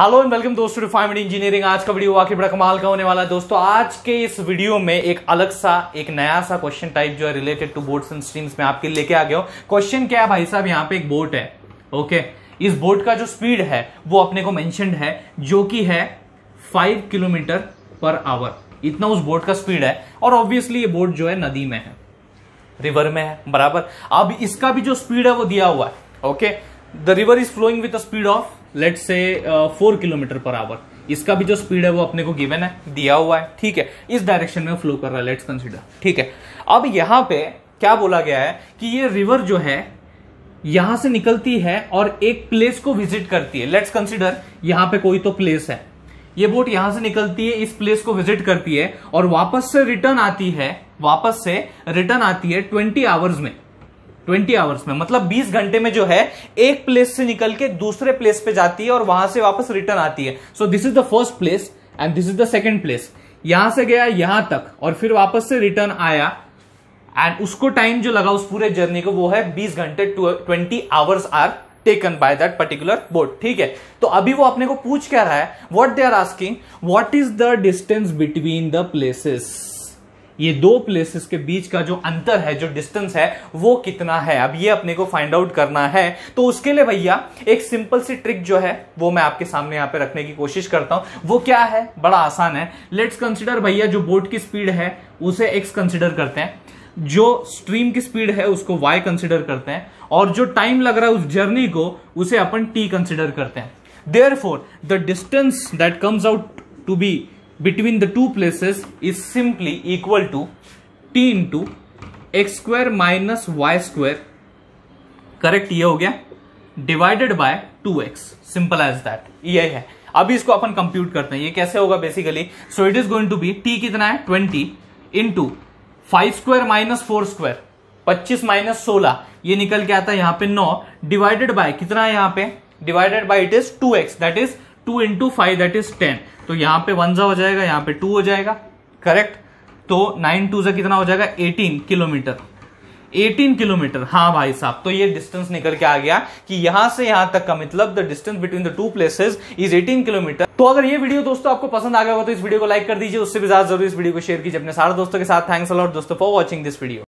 hello and welcome दोस्तों to engineering आज का वीडियो वाकई बड़ा कमाल का होने वाला है दोस्तों आज के इस वीडियो में एक अलग सा एक नया सा क्वेश्चन टाइप जो है related to boards and streams में आपके लेके आ गया हूँ क्वेश्चन क्या है भाई साहब यहाँ पे एक बोट है ओके इस बोट का जो स्पीड है वो अपने को मैंशनड है जो कि है फाइव किलोमीटर पर आवर इतना उस बोट का स्पीड है और ऑब्वियसली ये बोट जो है नदी में है रिवर में है बराबर अब इसका भी जो स्पीड है वो दिया हुआ है okay the river is flowing with the speed of let say four kilometre per hour इसका भी जो स्पीड है वो अपने को गिवन है दिया हुआ है ठीक है इस डायरेक्शन में फ्लो कर रहा है लेट्स कंसिडर ठीक है अब यहां पे क्या बोला गया है कि ये रिवर जो है यहां से निकलती है और एक प्लेस को विजिट करती है लेट्स कंसिडर यहां पे कोई तो प्लेस है ये बोट यहां से निकलती है इस प्लेस को विजिट करती है और वापस से रिटर्न आती है वापस से रिटर्न आती है ट्वेंटी आवर्स में ट्वेंटी आवर्स में मतलब बीस घंटे में जो है एक प्लेस से निकल के दूसरे प्लेस पे जाती है और वहां से वापस रिटर्न आती है so this is the first place and this is the second place यहां से गया यहां तक और फिर वापस से रिटर्न आया एंड उसको टाइम जो लगा उस पूरे जर्नी को वो है बीस घंटे twenty hours are taken by that particular boat ठीक है तो अभी वो अपने को पूछ क्या रहा है what they are asking what is the distance between the places ये दो प्लेसेस के बीच का जो अंतर है जो डिस्टेंस है वो कितना है अब ये अपने को फाइंड आउट करना है तो उसके लिए भैया एक सिंपल सी ट्रिक जो है वो मैं आपके सामने यहां पे रखने की कोशिश करता हूं वो क्या है बड़ा आसान है लेट्स कंसिडर भैया जो बोट की स्पीड है उसे एक्स कंसिडर करते हैं जो स्ट्रीम की स्पीड है उसको वाई कंसिडर करते हैं और जो टाइम लग रहा है उस जर्नी को उसे अपन टी कंसिडर करते हैं therefore the distance that comes out to be between the two places is simply two T t into x square minus y square correct ये हो गया divided by two x simple as that ये है अभी इसको अपन compute करते हैं ये कैसे होगा basically so it is going to be T कितना है twenty into five square minus four square पच्चीस माइनस सोलह ये निकल के आता है यहां पर नौ डिवाइडेड बाय कितना है यहां पर divided by it is two x that is two into five that is ten तो यहां पे वन जा हो जाएगा यहां पे टू हो जाएगा करेक्ट तो नाइन टू जा कितना हो जाएगा एटीन किलोमीटर 18 किलोमीटर हाँ भाई साहब तो ये डिस्टेंस निकल के आ गया कि यहां से यहां तक का मतलब the distance between the two places is 18 kilometre तो अगर ये वीडियो दोस्तों आपको पसंद आ गया हो तो इस वीडियो को लाइक कर दीजिए उससे भी ज्यादा जरूर इस वीडियो को शेयर कीजिए अपने सारे दोस्तों के साथ थैंक्स अलॉट दोस्तों फॉर वॉचिंग दिस वीडियो